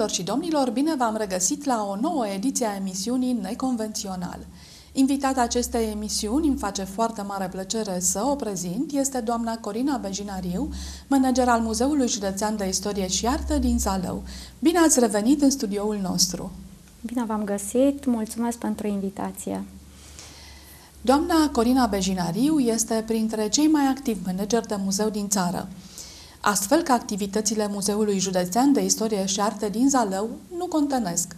Doamnelor și domnilor, bine v-am regăsit la o nouă ediție a emisiunii Neconvențional. Invitat acestei emisiuni, îmi face foarte mare plăcere să o prezint, este doamna Corina Bejinariu, manager al Muzeului Județean de Istorie și Artă din Zalău. Bine ați revenit în studioul nostru! Bine v-am găsit, mulțumesc pentru invitație! Doamna Corina Bejinariu este printre cei mai activi manageri de muzeu din țară astfel că activitățile Muzeului Județean de Istorie și arte din Zalău nu contănesc.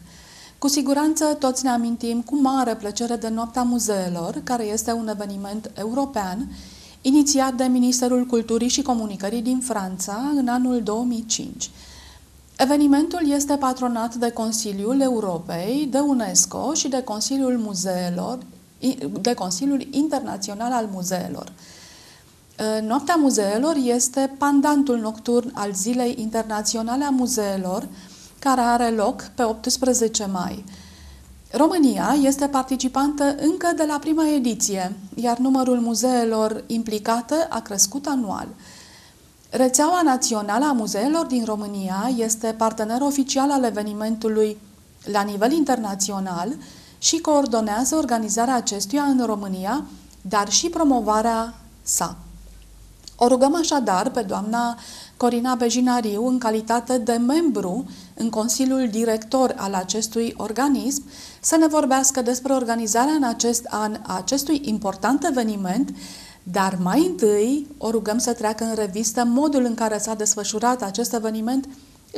Cu siguranță toți ne amintim cu mare plăcere de Noaptea Muzeelor, care este un eveniment european inițiat de Ministerul Culturii și Comunicării din Franța în anul 2005. Evenimentul este patronat de Consiliul Europei, de UNESCO și de Consiliul Muzeelor, de Consiliul Internațional al Muzeelor. Noaptea muzeelor este pandantul nocturn al Zilei Internaționale a Muzeelor, care are loc pe 18 mai. România este participantă încă de la prima ediție, iar numărul muzeelor implicate a crescut anual. Rețeaua Națională a Muzeelor din România este partener oficial al evenimentului la nivel internațional și coordonează organizarea acestuia în România, dar și promovarea sa. O rugăm așadar pe doamna Corina Bejinariu, în calitate de membru în Consiliul Director al acestui organism, să ne vorbească despre organizarea în acest an a acestui important eveniment, dar mai întâi o rugăm să treacă în revistă modul în care s-a desfășurat acest eveniment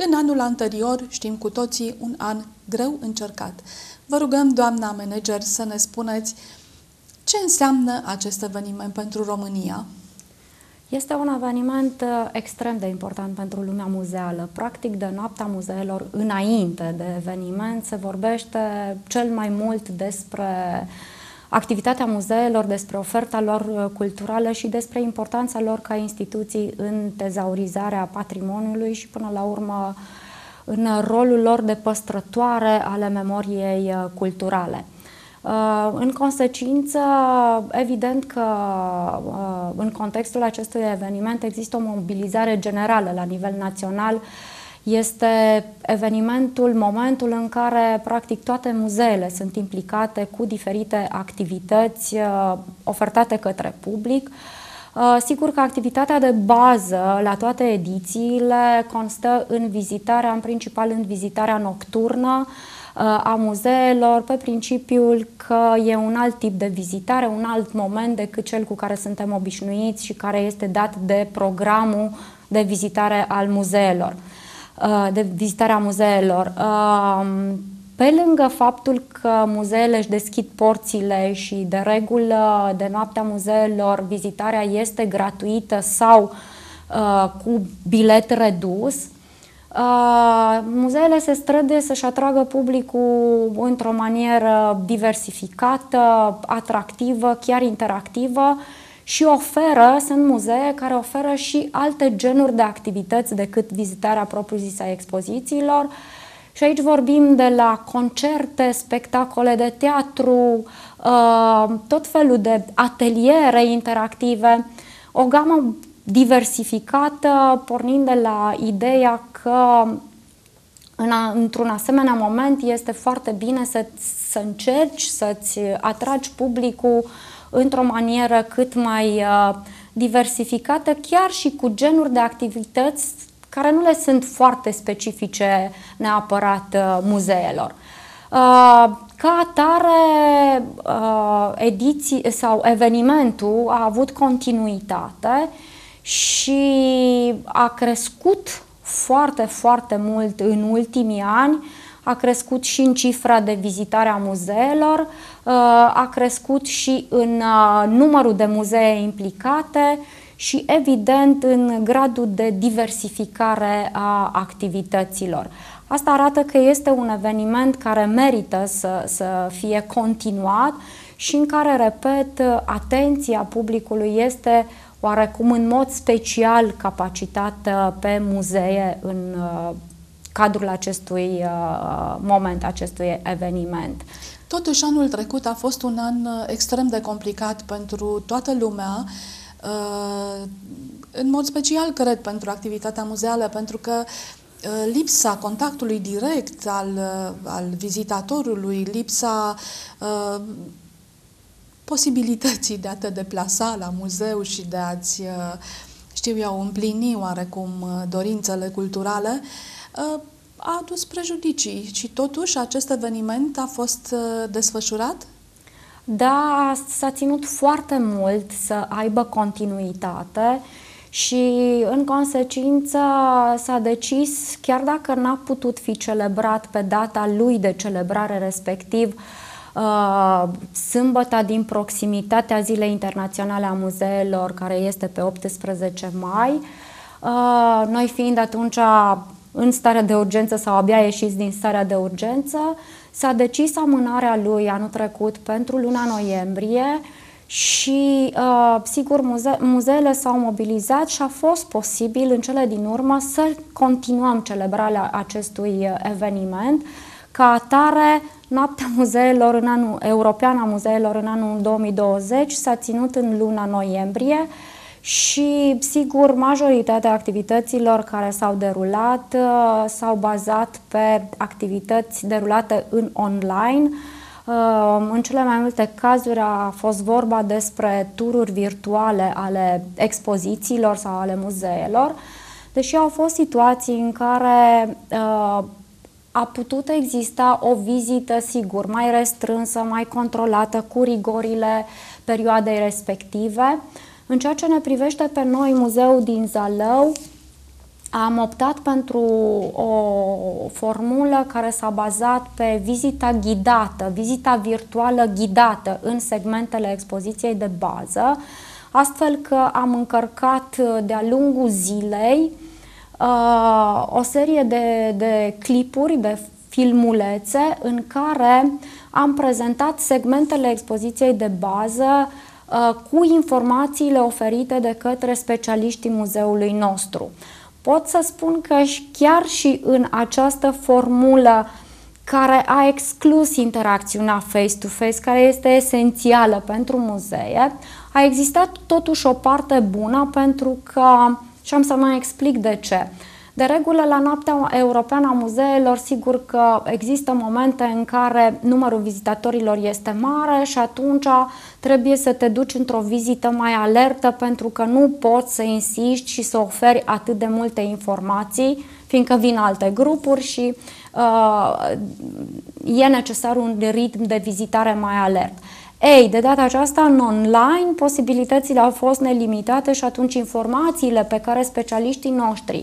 în anul anterior, știm cu toții, un an greu încercat. Vă rugăm, doamna manager, să ne spuneți ce înseamnă acest eveniment pentru România. Este un eveniment uh, extrem de important pentru lumea muzeală. Practic, de noaptea muzeelor înainte de eveniment se vorbește cel mai mult despre activitatea muzeelor, despre oferta lor uh, culturală și despre importanța lor ca instituții în tezaurizarea patrimoniului și, până la urmă, în rolul lor de păstrătoare ale memoriei uh, culturale. Uh, în consecință, evident că uh, în contextul acestui eveniment există o mobilizare generală la nivel național este evenimentul, momentul în care practic toate muzeele sunt implicate cu diferite activități uh, ofertate către public. Sigur că activitatea de bază la toate edițiile constă în vizitarea, în principal în vizitarea nocturnă, a muzeelor pe principiul că e un alt tip de vizitare, un alt moment decât cel cu care suntem obișnuiți și care este dat de programul de vizitare al muzeelor, de vizitarea muzeelor. Pe lângă faptul că muzeele își deschid porțile și de regulă de noaptea muzeelor vizitarea este gratuită sau uh, cu bilet redus, Uh, muzeele se străde să-și atragă publicul într-o manieră diversificată, atractivă, chiar interactivă și oferă, sunt muzee care oferă și alte genuri de activități decât vizitarea propriu-zisă a expozițiilor. Și aici vorbim de la concerte, spectacole de teatru, uh, tot felul de ateliere interactive, o gamă diversificată, pornind de la ideea că în a, într-un asemenea moment este foarte bine să, să încerci să-ți atragi publicul într-o manieră cât mai uh, diversificată, chiar și cu genuri de activități care nu le sunt foarte specifice neapărat uh, muzeelor. Uh, ca atare, uh, ediții sau evenimentul a avut continuitate și a crescut foarte, foarte mult în ultimii ani. A crescut și în cifra de vizitare a muzeelor, uh, a crescut și în uh, numărul de muzee implicate și, evident, în gradul de diversificare a activităților. Asta arată că este un eveniment care merită să, să fie continuat și în care, repet, uh, atenția publicului este oarecum în mod special capacitată pe muzee în uh, cadrul acestui uh, moment, acestui eveniment. Totuși, anul trecut a fost un an uh, extrem de complicat pentru toată lumea, în mod special, cred, pentru activitatea muzeală, pentru că lipsa contactului direct al, al vizitatorului, lipsa posibilității de a te deplasa la muzeu și de a-ți, uh, știu eu, împlini oarecum uh, dorințele culturale, uh, a adus prejudicii și totuși acest eveniment a fost desfășurat? Da, s-a ținut foarte mult să aibă continuitate și în consecință s-a decis, chiar dacă n-a putut fi celebrat pe data lui de celebrare respectiv, uh, Uh, sâmbăta din proximitatea Zilei Internaționale a Muzeelor, care este pe 18 mai, uh, noi fiind atunci în starea de urgență sau abia ieșiți din starea de urgență, s-a decis amânarea lui anul trecut pentru luna noiembrie și, uh, sigur, muze- muzeele s-au mobilizat și a fost posibil în cele din urmă să continuăm celebrarea acestui eveniment ca atare, Noaptea muzeelor în anul european a muzeelor în anul 2020 s-a ținut în luna noiembrie și, sigur, majoritatea activităților care s-au derulat uh, s-au bazat pe activități derulate în online. Uh, în cele mai multe cazuri a fost vorba despre tururi virtuale ale expozițiilor sau ale muzeelor, deși au fost situații în care uh, a putut exista o vizită, sigur, mai restrânsă, mai controlată, cu rigorile perioadei respective. În ceea ce ne privește pe noi, muzeul din Zalău, am optat pentru o formulă care s-a bazat pe vizita ghidată, vizita virtuală ghidată în segmentele expoziției de bază, astfel că am încărcat de-a lungul zilei Uh, o serie de, de clipuri, de filmulețe în care am prezentat segmentele expoziției de bază uh, cu informațiile oferite de către specialiștii muzeului nostru. Pot să spun că chiar și în această formulă care a exclus interacțiunea face-to-face, care este esențială pentru muzee, a existat totuși o parte bună pentru că și am să mai explic de ce. De regulă, la Noaptea Europeană a Muzeelor, sigur că există momente în care numărul vizitatorilor este mare și atunci trebuie să te duci într-o vizită mai alertă pentru că nu poți să insisti și să oferi atât de multe informații, fiindcă vin alte grupuri și uh, e necesar un ritm de vizitare mai alert. Ei, de data aceasta, în online, posibilitățile au fost nelimitate și atunci informațiile pe care specialiștii noștri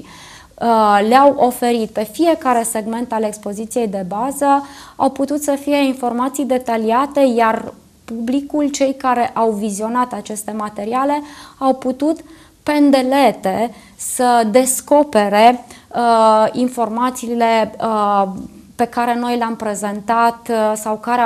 uh, le-au oferit pe fiecare segment al expoziției de bază au putut să fie informații detaliate, iar publicul, cei care au vizionat aceste materiale, au putut pendelete să descopere uh, informațiile uh, pe care noi le-am prezentat uh, sau care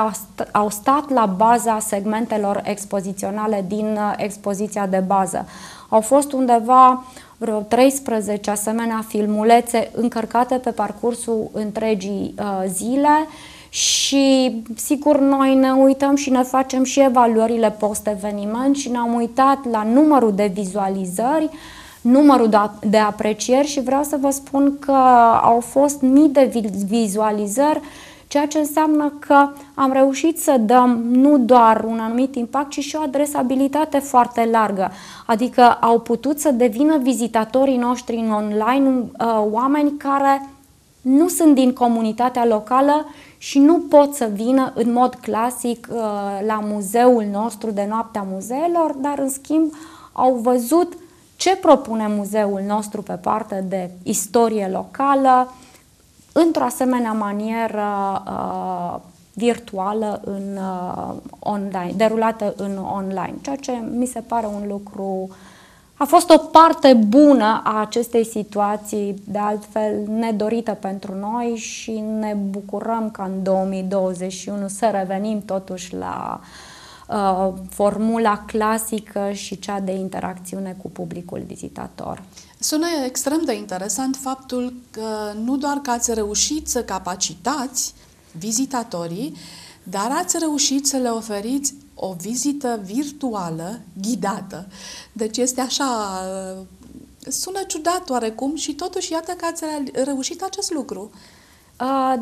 au stat la baza segmentelor expoziționale din uh, expoziția de bază. Au fost undeva vreo 13 asemenea filmulețe încărcate pe parcursul întregii uh, zile și sigur noi ne uităm și ne facem și evaluările post-eveniment și ne-am uitat la numărul de vizualizări numărul de, aprecieri și vreau să vă spun că au fost mii de vizualizări, ceea ce înseamnă că am reușit să dăm nu doar un anumit impact, ci și o adresabilitate foarte largă. Adică au putut să devină vizitatorii noștri în online uh, oameni care nu sunt din comunitatea locală și nu pot să vină în mod clasic uh, la muzeul nostru de noaptea muzeelor, dar în schimb au văzut ce propune muzeul nostru pe partea de istorie locală într-o asemenea manieră uh, virtuală în uh, online, derulată în online, ceea ce mi se pare un lucru a fost o parte bună a acestei situații, de altfel nedorită pentru noi și ne bucurăm ca în 2021 să revenim totuși la uh, Uh, formula clasică și cea de interacțiune cu publicul vizitator. Sună extrem de interesant faptul că nu doar că ați reușit să capacitați vizitatorii, dar ați reușit să le oferiți o vizită virtuală ghidată. Deci este așa sună ciudat oarecum și totuși iată că ați reușit acest lucru.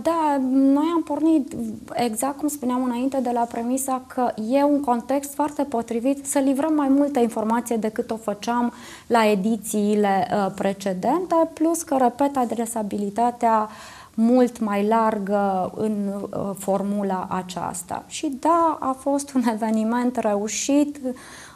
Da, noi am pornit, exact cum spuneam înainte, de la premisa că e un context foarte potrivit să livrăm mai multă informație decât o făceam la edițiile precedente, plus că, repet, adresabilitatea mult mai largă în formula aceasta. Și da, a fost un eveniment reușit,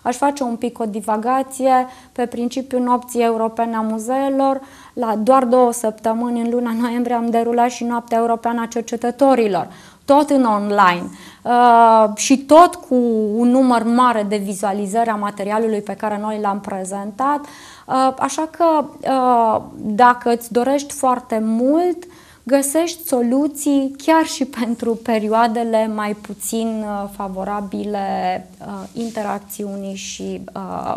aș face un pic o divagație pe principiul nopții europene a muzeelor. La doar două săptămâni, în luna noiembrie, am derulat și Noaptea Europeană a Cercetătorilor, tot în online uh, și tot cu un număr mare de vizualizări a materialului pe care noi l-am prezentat. Uh, așa că uh, dacă îți dorești foarte mult, găsești soluții chiar și pentru perioadele mai puțin favorabile interacțiunii și uh,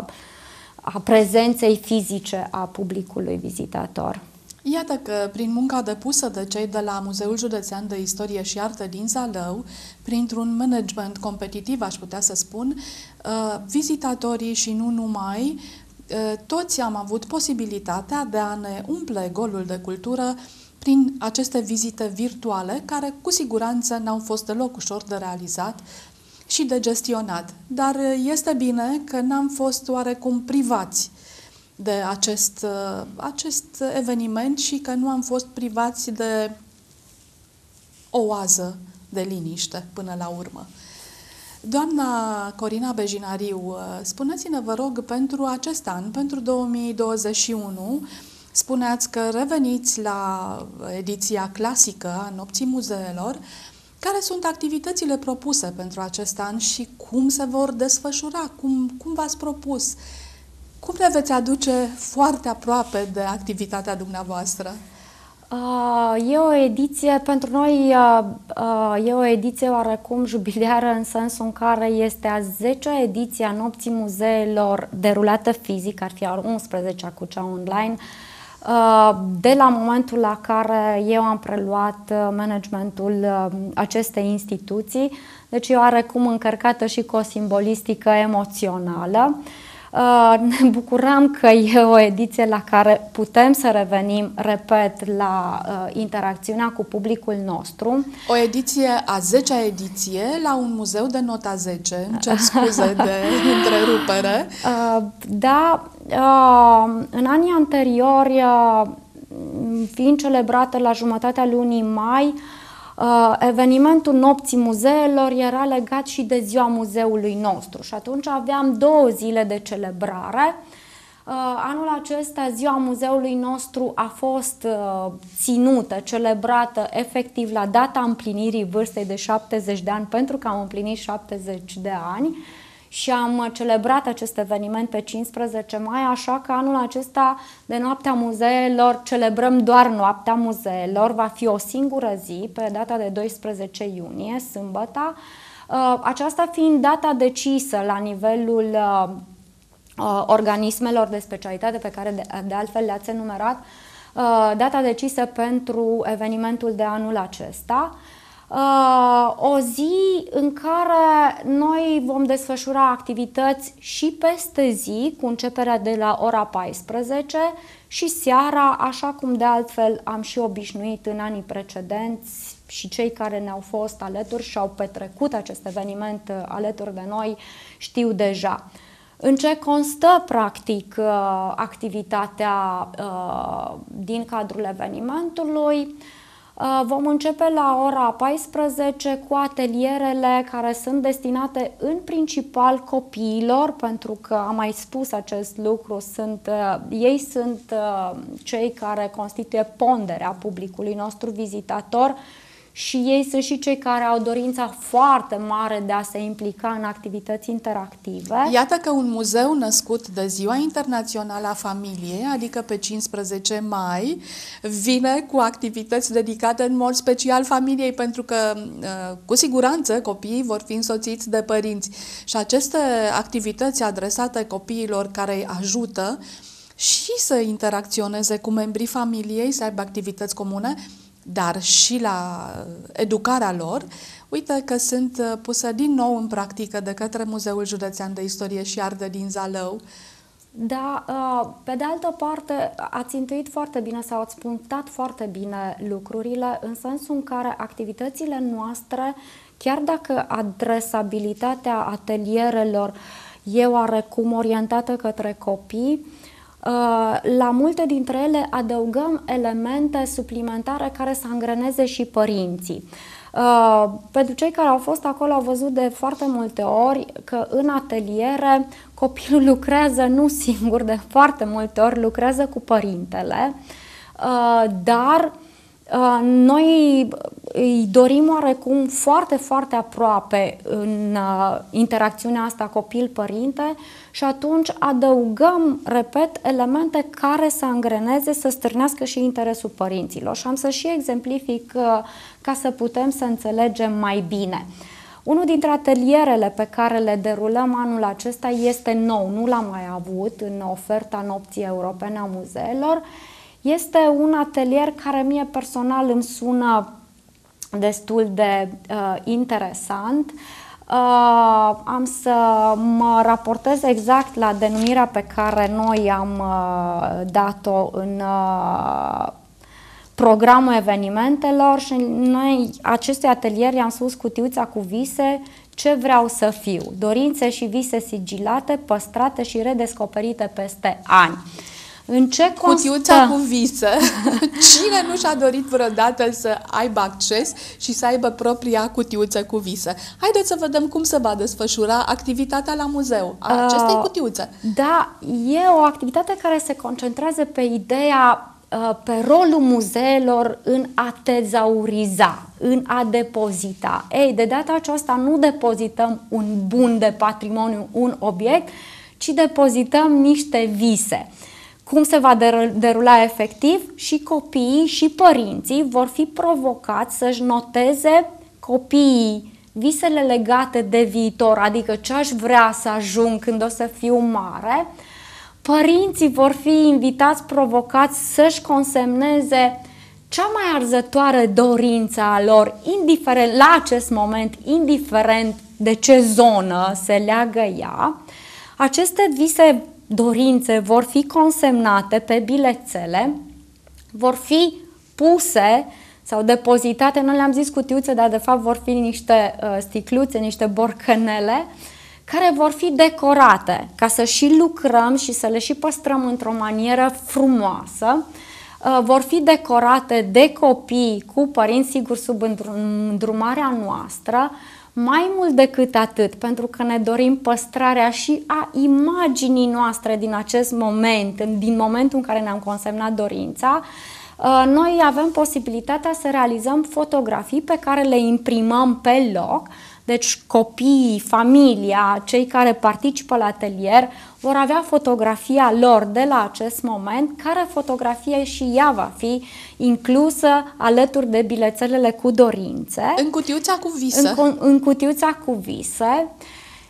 a prezenței fizice a publicului vizitator. Iată că, prin munca depusă de cei de la Muzeul Județean de Istorie și Artă din Zalău, printr-un management competitiv, aș putea să spun, uh, vizitatorii și nu numai, uh, toți am avut posibilitatea de a ne umple golul de cultură prin aceste vizite virtuale, care cu siguranță n-au fost deloc ușor de realizat și de gestionat. Dar uh, este bine că n-am fost oarecum privați de acest, uh, acest eveniment și că nu am fost privați de o oază de liniște până la urmă. Doamna Corina Bejinariu, uh, spuneți-ne, vă rog, pentru acest an, pentru 2021, spuneați că reveniți la ediția clasică a Nopții Muzeelor, care sunt activitățile propuse pentru acest an și cum se vor desfășura? Cum, cum v-ați propus? Cum le veți aduce foarte aproape de activitatea dumneavoastră? Uh, e o ediție, pentru noi uh, uh, e o ediție oarecum jubileară în sensul în care este a 10-a ediție a Nopții Muzeelor derulată fizic, ar fi a 11-a cu cea online, uh, Uh, de la momentul la care eu am preluat uh, managementul uh, acestei instituții, deci eu oarecum încărcată și cu o simbolistică emoțională, Uh, ne bucurăm că e o ediție la care putem să revenim, repet, la uh, interacțiunea cu publicul nostru. O ediție a 10-a ediție la un muzeu de nota 10. Îmi cer scuze de întrerupere. Uh, da, în anii anteriori, fiind celebrată la jumătatea lunii mai, uh, Uh, evenimentul Nopții Muzeelor era legat și de ziua muzeului nostru și atunci aveam două zile de celebrare. Uh, anul acesta ziua muzeului nostru a fost uh, ținută, celebrată efectiv la data împlinirii vârstei de 70 de ani, pentru că am împlinit 70 de ani și am uh, celebrat acest eveniment pe 15 mai, așa că anul acesta de Noaptea Muzeelor celebrăm doar Noaptea Muzeelor, va fi o singură zi pe data de 12 iunie, sâmbătă, uh, aceasta fiind data decisă la nivelul uh, organismelor de specialitate pe care de, de altfel le-ați enumerat, data decisă pentru evenimentul de anul acesta. Uh, o zi în care noi vom desfășura activități și peste zi, cu începerea de la ora 14 și seara, așa cum de altfel am și obișnuit în anii precedenți și cei care ne-au fost alături și au petrecut acest eveniment uh, alături de noi știu deja. În ce constă, practic, uh, activitatea din cadrul evenimentului? Uh, vom începe la ora 14 cu atelierele care sunt destinate în principal copiilor, pentru că am mai spus acest lucru, sunt, uh, ei sunt uh, cei care constituie ponderea publicului nostru vizitator și ei sunt și cei care au dorința foarte mare de a se implica în activități interactive. Iată că un muzeu născut de Ziua Internațională a Familiei, adică pe 15 mai, vine cu activități dedicate în mod special familiei, pentru că uh, cu siguranță copiii vor fi însoțiți de părinți. Și aceste activități adresate copiilor care îi ajută și să interacționeze cu membrii familiei, să aibă activități comune, dar și la uh, educarea lor, uite că sunt uh, pusă din nou în practică de către Muzeul Județean de Istorie și Ardă din Zalău. Da, uh, pe de altă parte, ați intuit foarte bine sau ați punctat foarte bine lucrurile în sensul în care activitățile noastre, chiar dacă adresabilitatea atelierelor e oarecum orientată către copii, uh, Uh, la multe dintre ele adăugăm elemente suplimentare care să angreneze și părinții. Uh, pentru cei care au fost acolo au văzut de foarte multe ori că în ateliere copilul lucrează nu singur, de foarte multe ori lucrează cu părintele, uh, dar Uh, noi îi dorim oarecum foarte, foarte aproape în uh, interacțiunea asta copil-părinte și atunci adăugăm, repet, elemente care să îngreneze, să strânească și interesul părinților. Și am să și exemplific uh, ca să putem să înțelegem mai bine. Unul dintre atelierele pe care le derulăm anul acesta este nou, nu l-am mai avut în oferta nopții europene a muzeelor, este un atelier care mie personal îmi sună destul de uh, interesant. Uh, am să mă raportez exact la denumirea pe care noi am uh, dat-o în uh, programul evenimentelor și noi aceste atelier i-am spus cutiuța cu vise ce vreau să fiu, dorințe și vise sigilate, păstrate și redescoperite peste ani. În ce constă? Cutiuța cu visă. Cine nu și-a dorit vreodată să aibă acces și să aibă propria cutiuță cu visă? Haideți să vedem cum se va desfășura activitatea la muzeu a acestei uh, cutiuțe. Da, e o activitate care se concentrează pe ideea ă, pe rolul muzeelor în a tezauriza, în a depozita. Ei, de data aceasta nu depozităm un bun de patrimoniu, un obiect, ci depozităm niște vise. Uh, cum se va derula efectiv și copiii și părinții vor fi provocați să-și noteze copiii visele legate de viitor, adică ce aș vrea să ajung când o să fiu mare, părinții vor fi invitați, provocați să-și consemneze cea mai arzătoare dorință a lor, indiferent, la acest moment, indiferent de ce zonă se leagă ea, aceste vise dorințe vor fi consemnate pe bilețele, vor fi puse sau depozitate, noi le-am zis cutiuțe, dar de fapt vor fi niște uh, sticluțe, niște borcanele, care vor fi decorate ca să și lucrăm și să le și păstrăm într-o manieră frumoasă. Uh, vor fi decorate de copii cu părinți, sigur, sub îndrumarea noastră, mai mult decât atât, pentru că ne dorim păstrarea și a imaginii noastre din acest moment, din momentul în care ne-am consemnat dorința, uh, noi avem posibilitatea să realizăm fotografii pe care le imprimăm pe loc deci copiii, familia, cei care participă la atelier vor avea fotografia lor de la acest moment, care fotografie și ea va fi inclusă alături de bilețelele cu dorințe. În cutiuța cu vise. În, în cutiuța cu vise.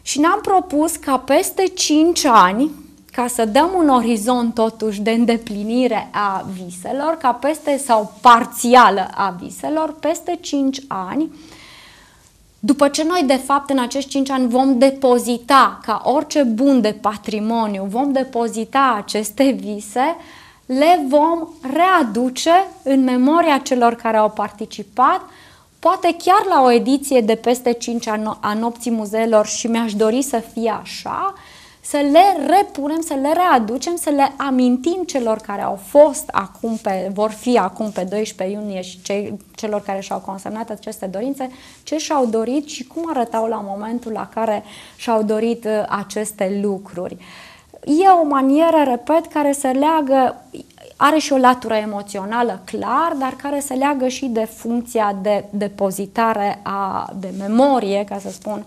Și ne-am propus ca peste 5 ani, ca să dăm un orizont totuși de îndeplinire a viselor, ca peste sau parțială a viselor, peste 5 ani, după ce noi, de fapt, în acești 5 ani vom depozita, ca orice bun de patrimoniu, vom depozita aceste vise, le vom readuce în memoria celor care au participat, poate chiar la o ediție de peste 5 ani a Nopții Muzeelor și mi-aș dori să fie așa, să le repunem, să le readucem, să le amintim celor care au fost acum pe, vor fi acum pe 12 iunie și cei, celor care și-au consemnat aceste dorințe, ce și-au dorit și cum arătau la momentul la care și-au dorit uh, aceste lucruri. E o manieră, repet, care se leagă are și o latură emoțională, clar, dar care se leagă și de funcția de depozitare, a, de memorie, ca să spun,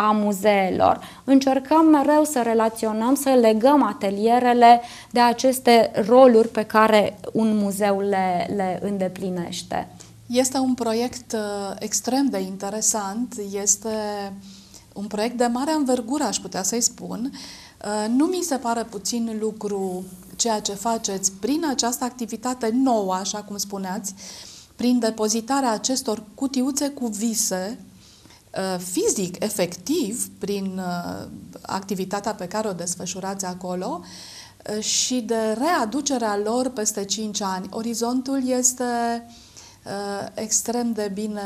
a muzeelor. Încercăm mereu să relaționăm, să legăm atelierele de aceste roluri pe care un muzeu le, le îndeplinește. Este un proiect uh, extrem de interesant, este un proiect de mare învergură, aș putea să-i spun. Uh, nu mi se pare puțin lucru ceea ce faceți prin această activitate nouă, așa cum spuneați, prin depozitarea acestor cutiuțe cu vise Uh, fizic, efectiv, prin uh, activitatea pe care o desfășurați acolo uh, și de readucerea lor peste 5 ani. Orizontul este extrem de bine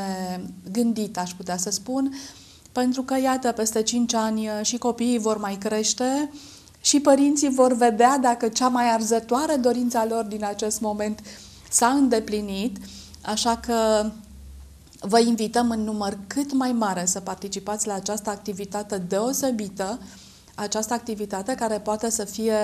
gândit, aș putea să spun, pentru că, iată, peste 5 ani și copiii vor mai crește, și părinții vor vedea dacă cea mai arzătoare dorința lor din acest moment s-a îndeplinit, așa că Vă invităm în număr cât mai mare să participați la această activitate deosebită, această activitate care poate să fie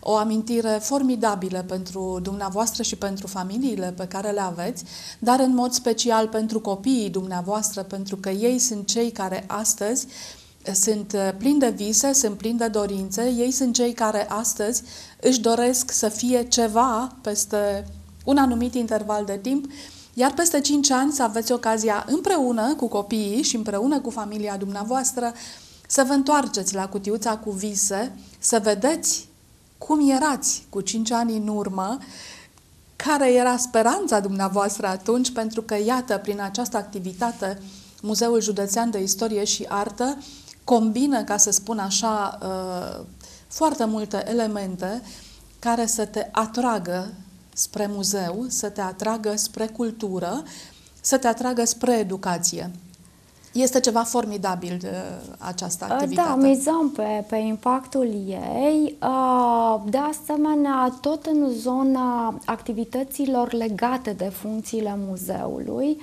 o amintire formidabilă pentru dumneavoastră și pentru familiile pe care le aveți, dar în mod special pentru copiii dumneavoastră, pentru că ei sunt cei care astăzi sunt plini de vise, sunt plini de dorințe, ei sunt cei care astăzi își doresc să fie ceva peste un anumit interval de timp iar peste 5 ani să aveți ocazia împreună cu copiii și împreună cu familia dumneavoastră să vă întoarceți la cutiuța cu vise, să vedeți cum erați cu 5 ani în urmă, care era speranța dumneavoastră atunci, pentru că, iată, prin această activitate, Muzeul Județean de Istorie și Artă combină, ca să spun așa, uh, foarte multe elemente care să te atragă spre muzeu, să te atragă spre cultură, să te atragă spre educație. Este ceva formidabil uh, această uh, activitate. Da, mizăm pe, pe impactul ei. Uh, de asemenea, tot în zona activităților legate de funcțiile muzeului,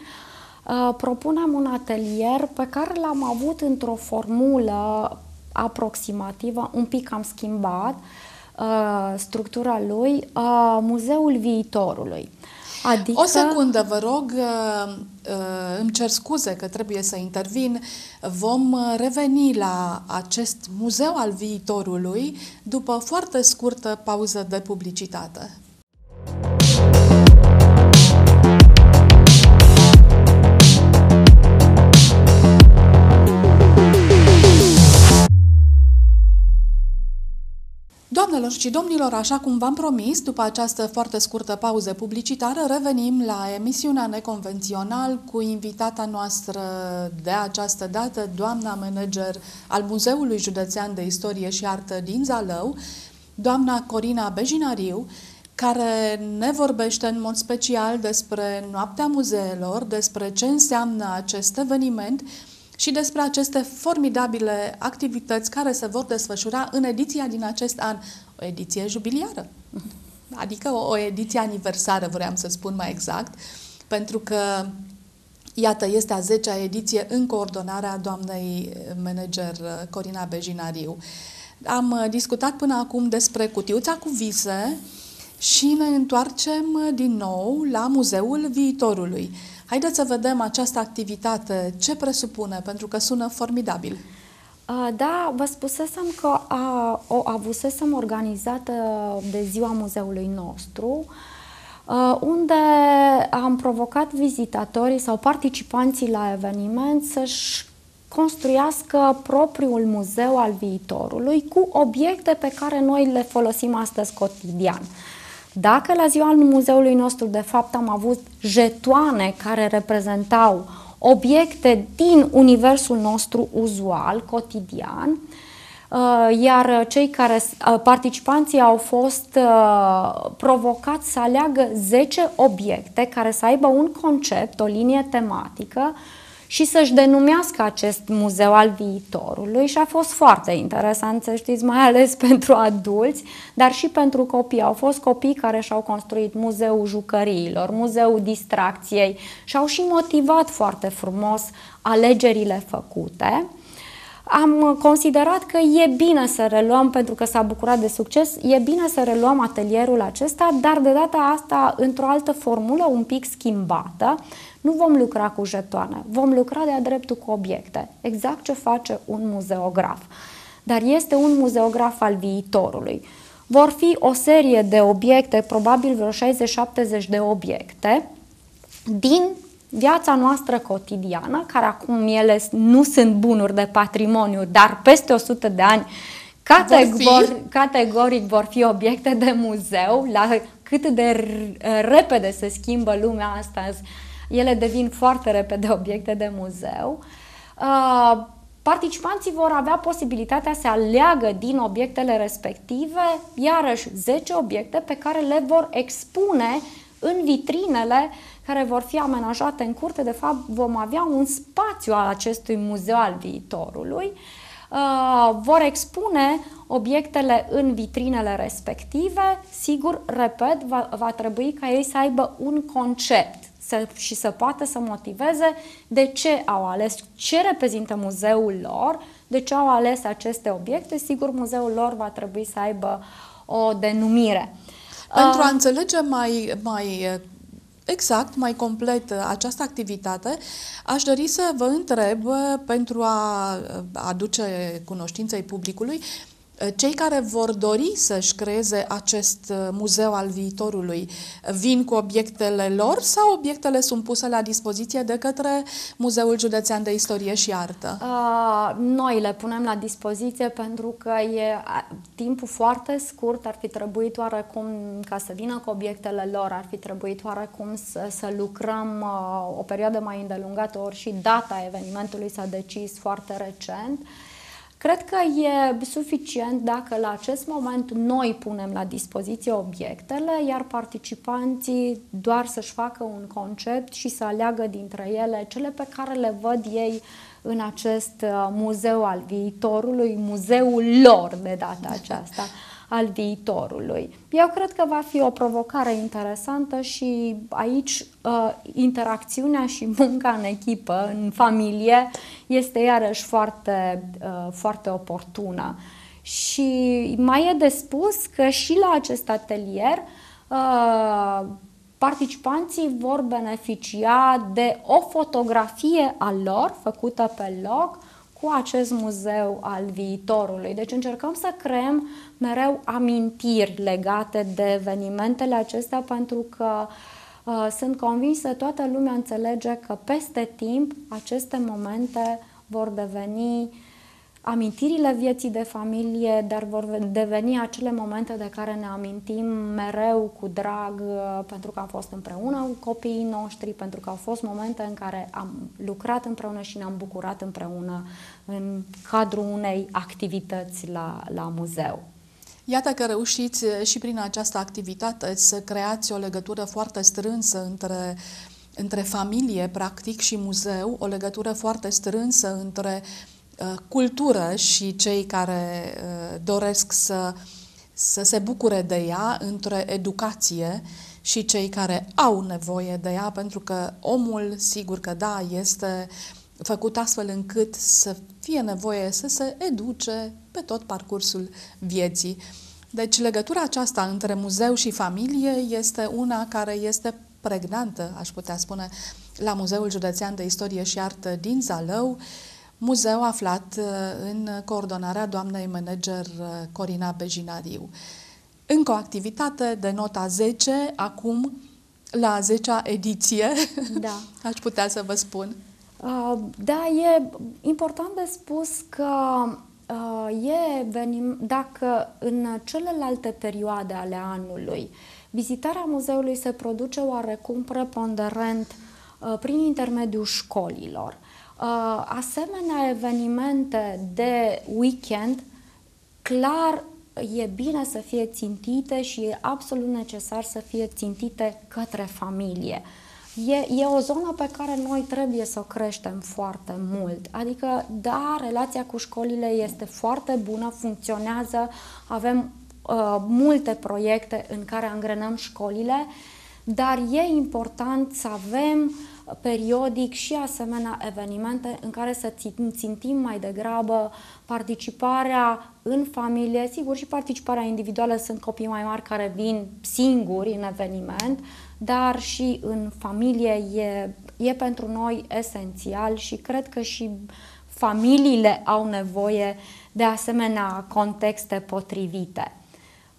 propunem un atelier pe care l-am avut într-o formulă aproximativă, un pic am schimbat, uh, Uh, structura lui uh, Muzeul Viitorului. Adică... O secundă, vă rog, uh, îmi cer scuze că trebuie să intervin. Vom reveni la acest muzeu al viitorului după foarte scurtă pauză de publicitate. și domnilor, așa cum v-am promis, după această foarte scurtă pauză publicitară, revenim la emisiunea neconvențional cu invitata noastră de această dată, doamna manager al Muzeului Județean de Istorie și Artă din Zalău, doamna Corina Bejinariu, care ne vorbește în mod special despre Noaptea Muzeelor, despre ce înseamnă acest eveniment și despre aceste formidabile activități care se vor desfășura în ediția din acest an o ediție jubiliară. Adică o, o ediție aniversară, vreau să spun mai exact, pentru că Iată, este a 10-a ediție în coordonarea doamnei manager uh, Corina Bejinariu. Am uh, discutat până acum despre cutiuța cu vise și ne întoarcem uh, din nou la Muzeul Viitorului. Haideți să vedem această activitate, ce presupune, pentru că sună formidabil. Da, vă spusesem că a, o avusesem organizată de ziua muzeului nostru, unde am provocat vizitatorii sau participanții la eveniment să-și construiască propriul muzeu al viitorului cu obiecte pe care noi le folosim astăzi cotidian. Dacă la ziua muzeului nostru, de fapt, am avut jetoane care reprezentau obiecte din universul nostru uzual, cotidian, uh, iar cei care, uh, participanții au fost uh, provocați să aleagă 10 obiecte care să aibă un concept, o linie tematică, și să-și denumească acest muzeu al viitorului și a fost foarte interesant, să știți, mai ales pentru adulți, dar și pentru copii. Au fost copii care și-au construit muzeul jucăriilor, muzeul distracției și au și motivat foarte frumos alegerile făcute am considerat că e bine să reluăm, pentru că s-a bucurat de succes, e bine să reluăm atelierul acesta, dar de data asta într-o altă formulă un pic schimbată, nu vom lucra cu jetoane, vom lucra de-a dreptul cu obiecte, exact ce face un muzeograf. Dar este un muzeograf al viitorului. Vor fi o serie de obiecte, probabil vreo 60-70 de obiecte, din viața noastră cotidiană, care acum ele nu sunt bunuri de patrimoniu, dar peste 100 de ani categor- vor categoric vor fi obiecte de muzeu, la cât de repede se schimbă lumea asta ele devin foarte repede obiecte de muzeu. Uh, participanții vor avea posibilitatea să aleagă din obiectele respective, iarăși 10 obiecte pe care le vor expune în vitrinele care vor fi amenajate în curte. De fapt, vom avea un spațiu al acestui muzeu al viitorului. Uh, vor expune obiectele în vitrinele respective. Sigur, repet, va, va trebui ca ei să aibă un concept să, și să poată să motiveze de ce au ales, ce reprezintă muzeul lor, de ce au ales aceste obiecte. Sigur, muzeul lor va trebui să aibă o denumire. Pentru a uh, înțelege mai, mai uh, exact, mai complet uh, această activitate, aș dori să vă întreb, pentru a aduce cunoștinței publicului, Ă, cei care vor dori să-și creeze acest ă, muzeu al viitorului vin cu obiectele lor sau obiectele sunt puse la dispoziție de către Muzeul Județean de Istorie și Artă? Uh, noi le punem la dispoziție pentru că e timpul foarte scurt, ar fi trebuit oarecum ca să vină cu obiectele lor, ar fi trebuit oarecum să, să lucrăm uh, o perioadă mai îndelungată, ori și data evenimentului s-a decis foarte recent. Uh, Cred că e suficient dacă la acest moment noi punem la dispoziție obiectele, iar participanții doar să-și facă un concept și să aleagă dintre ele cele pe care le văd ei în acest uh, muzeu al viitorului, muzeul lor de data aceasta al viitorului. Eu cred că va fi o provocare interesantă și aici uh, interacțiunea și munca în echipă, în familie, este iarăși foarte, uh, foarte oportună. Și mai e de spus că și la acest atelier uh, participanții vor beneficia de o fotografie a lor făcută pe loc, cu acest muzeu al viitorului. Deci încercăm să creăm mereu amintiri legate de evenimentele acestea pentru că uh, sunt convinsă toată lumea înțelege că peste timp aceste momente vor deveni uh, amintirile vieții de familie, dar vor deveni acele momente de care ne amintim mereu cu drag, uh, pentru că am fost împreună cu copiii noștri, pentru că au fost momente în care am lucrat împreună și ne-am bucurat împreună în cadrul unei activități la, la muzeu. Iată că reușiți uh, și prin această activitate să creați o legătură foarte strânsă între între familie, practic, și muzeu, o legătură foarte strânsă între uh, Uh, cultură și cei care uh, doresc să, să se bucure de ea între educație și cei care au nevoie de ea, pentru că omul, sigur că da, este făcut astfel încât să fie nevoie să se educe pe tot parcursul vieții. Deci legătura aceasta între muzeu și familie este una care este pregnantă, aș putea spune, la Muzeul Județean de Istorie și Artă din Zalău, uh, muzeu aflat uh, în coordonarea doamnei manager uh, Corina Bejinariu. Încă o activitate de nota 10, acum la 10-a ediție, da. aș putea să vă spun. Uh, da, e important de spus că e venim, dacă în celelalte perioade ale anului vizitarea muzeului se produce oarecum preponderent prin intermediul școlilor. Uh, asemenea evenimente de weekend clar e bine să fie țintite și e absolut necesar să fie țintite către familie. E, e o zonă pe care noi trebuie să o creștem foarte mult. Adică, da, relația cu școlile este foarte bună, funcționează, avem uh, multe proiecte în care angrenăm școlile, dar e important să avem uh, periodic și asemenea evenimente în care să țintim mai degrabă participarea în familie, sigur și participarea individuală, sunt copii mai mari care vin singuri în eveniment, dar și în familie e, e pentru noi esențial și cred că și familiile au nevoie de asemenea contexte potrivite.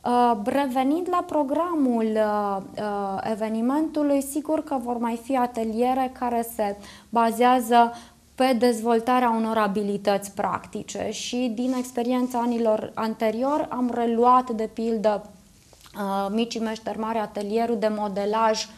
Uh, revenind la programul uh, uh, evenimentului, sigur că vor mai fi ateliere care se bazează pe dezvoltarea unor abilități practice și din experiența anilor anterior am reluat de pildă micii meșteri mari atelierul de modelaj uh,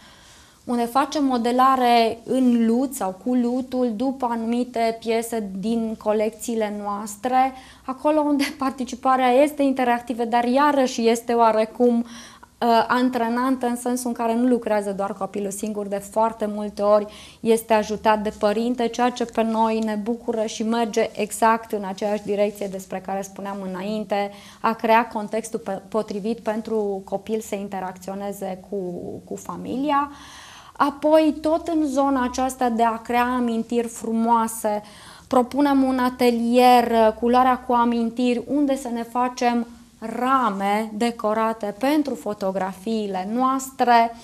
unde facem modelare în lut sau cu lutul după anumite piese din colecțiile noastre, acolo unde participarea este interactivă, dar iarăși este oarecum uh, antrenantă în sensul în care nu lucrează doar copilul singur, de foarte multe ori este ajutat de părinte, ceea ce pe noi ne bucură și merge exact în aceeași direcție despre care spuneam înainte, a crea contextul potrivit pentru copil să interacționeze cu, cu familia. Uh, Apoi, tot în zona aceasta de a crea amintiri frumoase, propunem un atelier, uh, culoarea cu amintiri, unde să ne facem rame decorate pentru fotografiile noastre,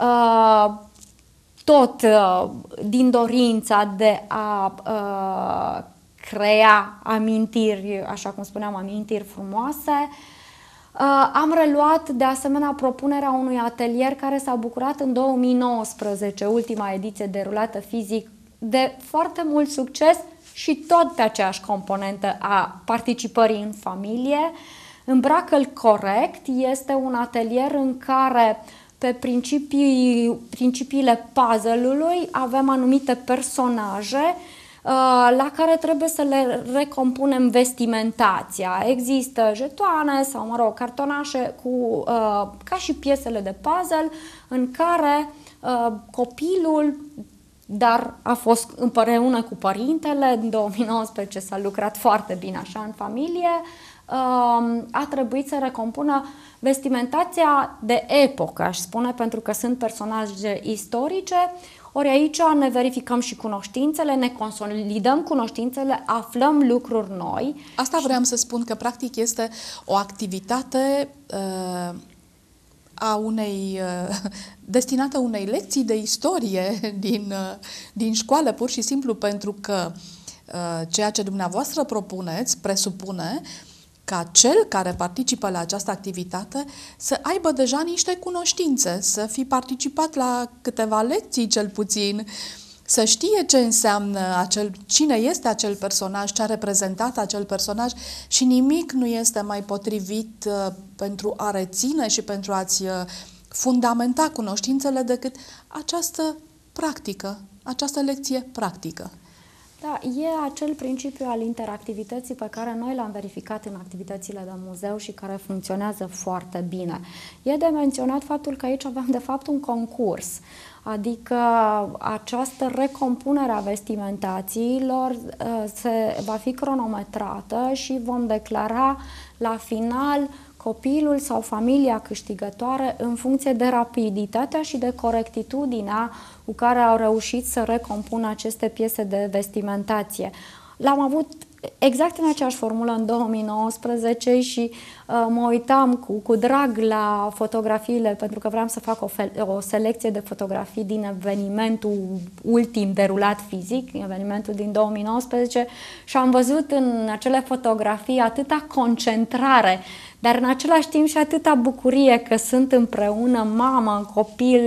uh, tot uh, din dorința de a crea amintiri, așa cum spuneam, amintiri frumoase, Uh, am reluat de asemenea propunerea unui atelier care s-a bucurat în 2019, ultima ediție derulată fizic, de foarte mult succes și tot pe aceeași componentă a participării în familie. Îmbracă-l corect este un atelier în care pe principii, principiile puzzle-ului avem anumite personaje Uh, la care trebuie să le recompunem vestimentația. Există jetoane sau, mă rog, cartonașe cu, uh, ca și piesele de puzzle în care uh, copilul dar a fost împreună cu părintele, în 2019 s-a lucrat foarte bine așa în familie, um, a trebuit să recompună vestimentația de epocă, aș spune, pentru că sunt personaje istorice, ori aici ne verificăm și cunoștințele, ne consolidăm cunoștințele, aflăm lucruri noi. Asta vreau să spun că practic este o activitate uh, a unei uh, destinată unei lecții de istorie din, uh, din școală, pur și simplu pentru că uh, ceea ce dumneavoastră propuneți presupune uh, ca cel care participă la această activitate să aibă deja niște cunoștințe, să fi participat la câteva lecții cel puțin, să știe ce înseamnă acel, cine este acel personaj, ce a reprezentat acel personaj și nimic nu este mai potrivit uh, pentru a reține și pentru a-ți uh, fundamenta cunoștințele decât această practică, această lecție practică. Da, e acel principiu al interactivității pe care noi l-am verificat în activitățile de muzeu și care funcționează foarte bine. E de menționat faptul că aici avem de fapt un concurs. Adică această recompunere a vestimentațiilor uh, se, va fi cronometrată și vom declara la final uh, copilul sau familia câștigătoare în funcție de rapiditatea și de corectitudinea cu care au reușit să recompună aceste piese de vestimentație. L-am avut exact în aceeași formulă în 2019 și uh, mă uitam cu, cu drag la fotografiile pentru că vreau să fac o, fel, o selecție de fotografii din evenimentul ultim derulat fizic, evenimentul din 2019 și am văzut în acele fotografii atâta concentrare dar în același timp și atâta bucurie că sunt împreună mama, copil,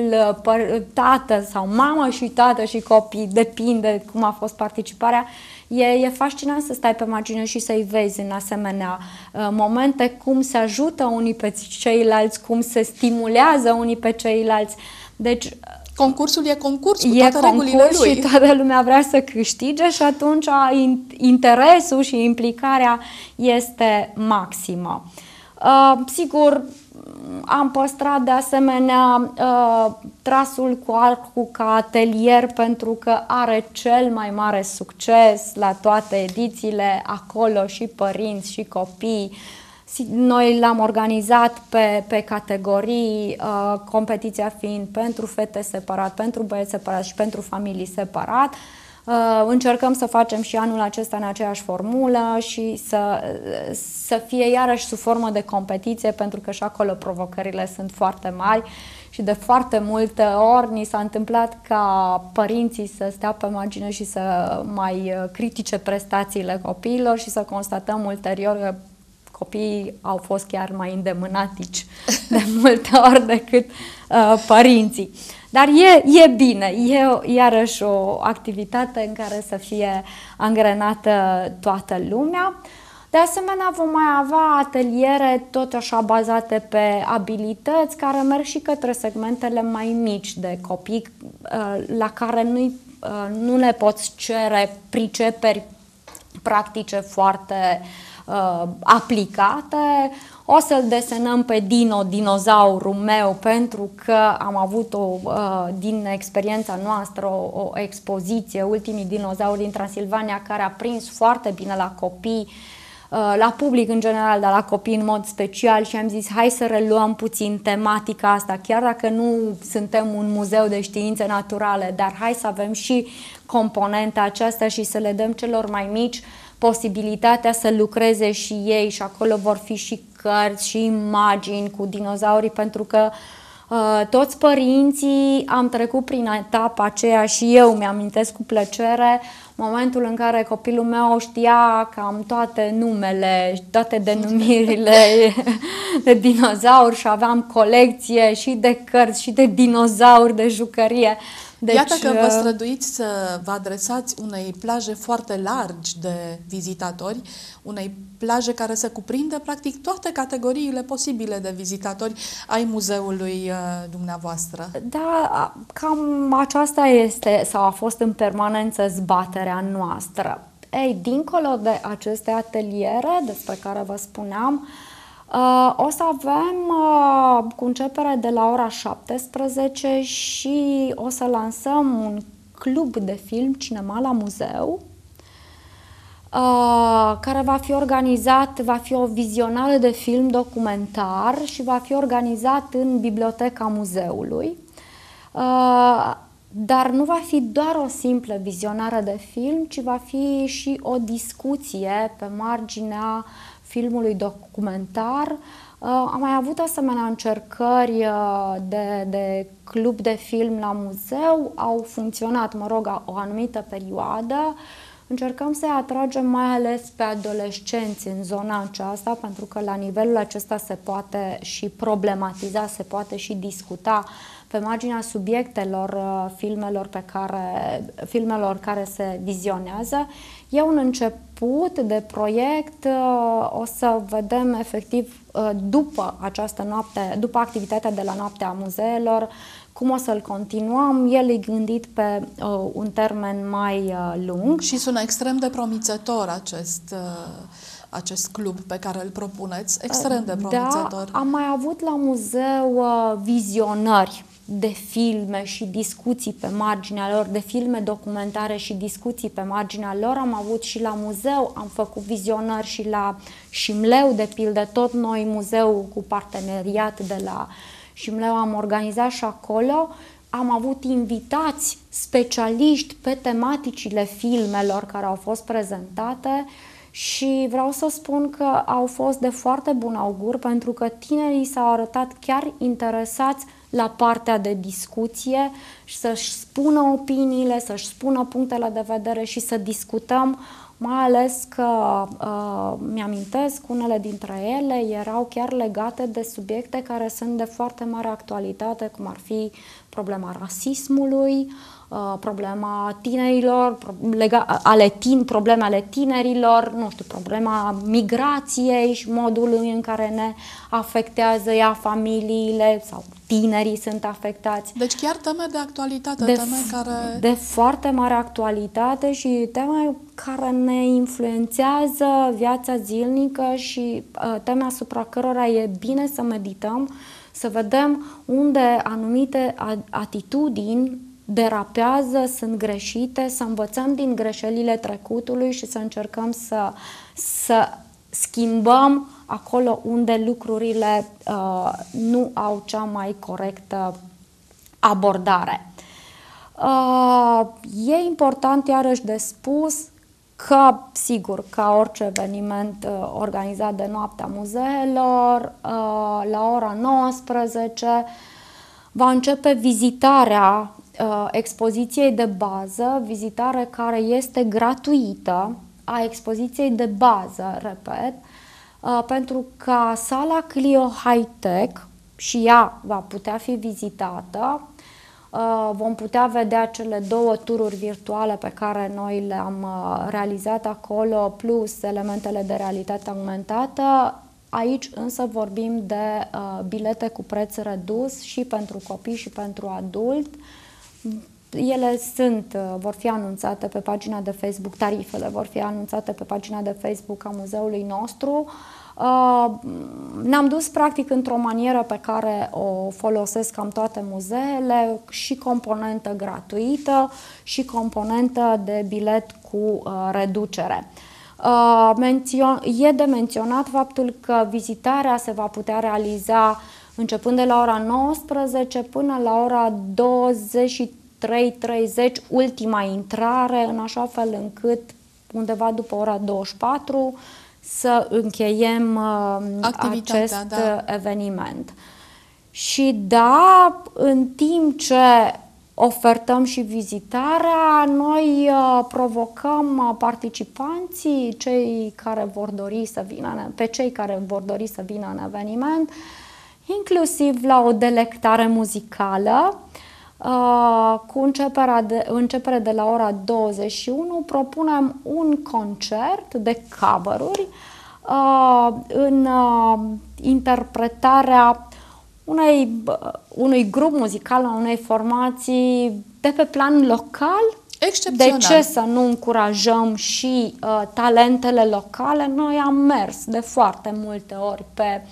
tată sau mamă și tată și copii, depinde cum a fost participarea. E, e fascinant să stai pe margine și să-i vezi în asemenea uh, momente cum se ajută unii pe ceilalți, cum se stimulează unii pe ceilalți. Deci, uh, concursul e concurs cu toate e regulile lui. și toată lumea vrea să câștige și atunci interesul și implicarea este maximă. Uh, sigur, am păstrat de asemenea uh, trasul cu arcul ca atelier pentru că are cel mai mare succes la toate edițiile, acolo și părinți și copii. Noi l-am organizat pe, pe categorii, uh, competiția fiind pentru fete separat, pentru băieți separat și pentru familii separat. Uh, încercăm să facem și anul acesta în aceeași formulă și să, să fie iarăși sub formă de competiție, pentru că și acolo provocările sunt foarte mari și de foarte multe ori ni s-a întâmplat ca părinții să stea pe margine și să mai uh, critique prestațiile copiilor și să constatăm ulterior că copiii au fost chiar mai îndemânatici de multe ori decât uh, părinții. Uh, dar e, e bine, e iarăși o activitate în care să fie angrenată toată lumea. De asemenea, vom mai avea ateliere tot așa bazate pe abilități care merg și către segmentele mai mici de copii uh, la care uh, nu, nu le poți cere priceperi practice foarte uh, uh, aplicate. O să-l desenăm pe Dino, dinozaurul meu, pentru că am avut o, uh, din experiența noastră o, o expoziție, ultimii dinozauri din Transilvania, care a prins foarte bine la copii uh, la public în general, dar la copii în mod special și am zis hai să reluăm puțin tematica asta, chiar dacă nu suntem un muzeu de științe naturale, dar hai să avem și componenta aceasta și să le dăm celor mai mici uh, posibilitatea să lucreze și ei și acolo vor fi și cărți și imagini cu dinozaurii pentru că uh, toți părinții am trecut prin etapa aceea și eu mi-amintesc cu plăcere momentul în care copilul meu știa cam toate numele, toate denumirile de dinozauri și aveam colecție și de cărți și de dinozauri de jucărie. Uh, deci, Iată că vă uh, străduiți să vă adresați unei plaje foarte largi de vizitatori, unei plaje care să cuprindă practic toate categoriile posibile de vizitatori ai muzeului uh, dumneavoastră. Da, cam aceasta este sau a fost în permanență zbaterea noastră. Ei, dincolo de aceste ateliere despre care vă spuneam, uh, Uh, o să avem uh, cu începere de la ora 17 și o să lansăm un club de film Cinema la Muzeu, uh, care va fi organizat, va fi o vizionare de film documentar și va fi organizat în biblioteca muzeului. Dar nu va fi doar o simplă vizionare de film, ci va fi și o discuție pe marginea uh, filmului documentar. Uh, am mai avut asemenea încercări uh, de, de club de film la muzeu, au funcționat, mă rog, o anumită perioadă. Încercăm să-i atragem mai ales pe adolescenți în zona aceasta, pentru că la nivelul acesta se poate și problematiza, se poate și discuta pe marginea subiectelor uh, filmelor, pe care, filmelor care se vizionează. E un început început de proiect uh, o să vedem efectiv uh, după această noapte, după activitatea de la Noaptea Muzeelor, cum o să-l continuăm. El e gândit pe uh, un termen mai lung. Și sună extrem de promițător acest acest club pe care îl propuneți, extrem de da, promițător. Da, am mai avut la muzeu uh, vizionări de filme și discuții pe marginea lor, de filme documentare și discuții pe marginea lor. Am avut și la muzeu, am făcut vizionări și la Șimleu, de pildă, tot noi muzeu cu parteneriat de la Șimleu am organizat și acolo. Am avut invitați specialiști pe tematicile filmelor care au fost prezentate și vreau să spun că au fost de foarte bun augur pentru că tinerii s-au arătat chiar interesați la partea de discuție și să-și spună opiniile, să-și spună punctele de vedere și să discutăm, mai ales că uh, mi-amintesc, unele dintre ele erau chiar legate de subiecte care sunt de foarte mare actualitate, cum ar fi problema rasismului, uh, Uh, problema tinerilor, lega, ale tin, probleme ale tinerilor, nu știu, problema migrației și modul în care ne afectează ea familiile sau tinerii sunt afectați. Deci chiar teme de actualitate, de, teme care... De foarte mare actualitate și teme care ne influențează viața zilnică și uh, teme asupra cărora e bine să medităm, să vedem unde anumite atitudini derapează, sunt greșite, să învățăm din greșelile trecutului și să încercăm să, să schimbăm acolo unde lucrurile uh, nu au cea mai corectă abordare. Uh, e important iarăși de spus că, sigur, ca orice eveniment uh, organizat de Noaptea Muzeelor, uh, la ora 19 va începe vizitarea Uh, expoziției de bază, vizitare care este gratuită, a expoziției de bază, repet, uh, pentru ca sala Clio High Tech și ea va putea fi vizitată, uh, vom putea vedea cele două tururi virtuale pe care noi le-am realizat acolo, plus elementele de realitate augmentată, Aici însă vorbim de uh, bilete cu preț redus și pentru copii și pentru adult. Ele sunt, uh, vor fi anunțate pe pagina de Facebook, tarifele vor fi anunțate pe pagina de Facebook a muzeului nostru. Uh, ne-am dus practic într-o manieră pe care o folosesc cam toate muzeele, și componentă gratuită și componentă de bilet cu uh, reducere. E de menționat faptul că vizitarea se va putea realiza începând de la ora 19 până la ora 23.30, ultima intrare, în așa fel încât undeva după ora 24 să încheiem uh, acest da. Uh, eveniment. Și da, în timp ce ofertăm și vizitarea, noi uh, provocăm uh, participanții, cei care vor dori să vină, pe cei care vor dori să vină în eveniment, inclusiv la o delectare muzicală uh, cu începerea de, începere de la ora 21. Propunem un concert de cover uh, în uh, interpretarea unei, unui grup muzical, a unei formații de pe plan local. De ce să nu încurajăm și uh, talentele locale? Noi am mers de foarte multe ori pe uh,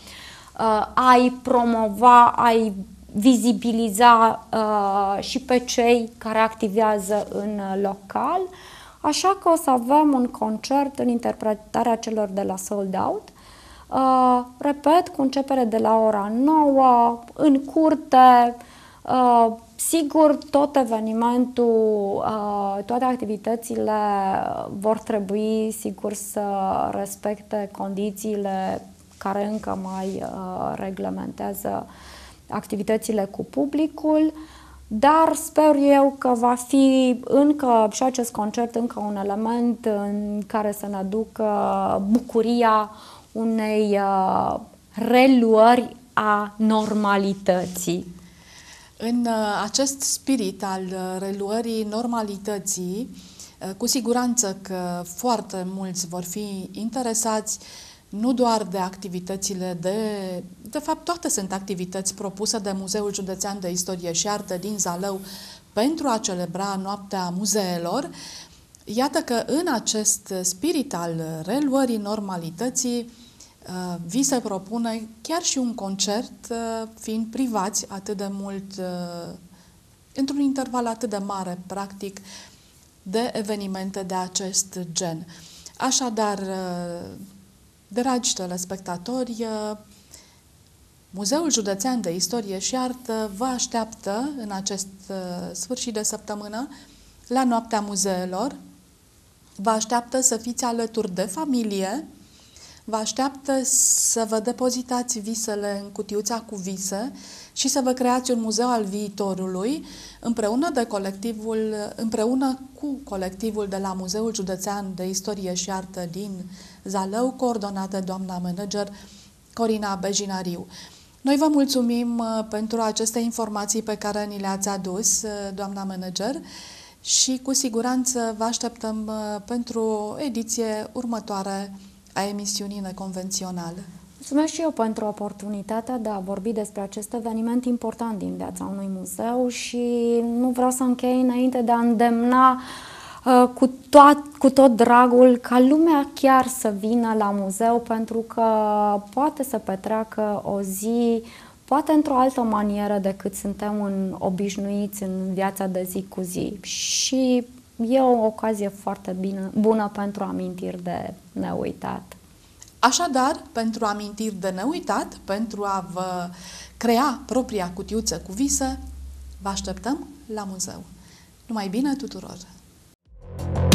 Uh, ai promova, ai vizibiliza uh, și pe cei care activează în uh, local. Așa că o să avem un concert în interpretarea celor de la Sold Out. Uh, repet, cu începere de la ora 9, în curte, uh, sigur, tot evenimentul, uh, toate activitățile vor trebui, sigur, să respecte condițiile care încă mai uh, reglementează activitățile cu publicul, dar sper eu că va fi încă și acest concert încă un element în care să ne aducă bucuria unei uh, reluări a normalității. În uh, acest spirit al reluării normalității, cu siguranță că foarte mulți vor fi interesați nu doar de activitățile de... De fapt, toate sunt activități propuse de Muzeul Județean de Istorie și Artă din Zalău pentru a celebra Noaptea Muzeelor. Iată că în acest spirit al reluării normalității uh, vi se propune chiar și un concert, uh, fiind privați atât de mult, uh, într-un interval atât de mare, practic, de evenimente de acest gen. Așadar, Dragi telespectatori, uh, Muzeul Județean de Istorie și Artă vă așteaptă în acest uh, sfârșit de săptămână la Noaptea Muzeelor. Vă așteaptă să fiți alături de familie, vă așteaptă să vă depozitați visele în cutiuța cu vise și să vă creați un muzeu al viitorului împreună, de colectivul, împreună cu colectivul de la Muzeul Județean de Istorie și Artă din Zalău, coordonată doamna manager Corina Bejinariu. Noi vă mulțumim uh, pentru aceste informații pe care ni le-ați adus, uh, doamna manager, și cu siguranță vă așteptăm uh, pentru o ediție următoare a emisiunii neconvenționale. Mulțumesc și eu pentru oportunitatea de a vorbi despre acest eveniment important din viața unui muzeu și nu vreau să închei înainte de a îndemna uh, cu tot, cu tot dragul ca lumea chiar să vină la muzeu pentru că poate să petreacă o zi poate într-o altă manieră decât suntem în, obișnuiți în viața de zi cu zi și e o ocazie foarte bine, bună pentru amintiri de neuitat. Așadar, pentru amintiri de neuitat, pentru a vă crea propria cutiuță cu visă, vă așteptăm la muzeu. Numai bine tuturor! thank you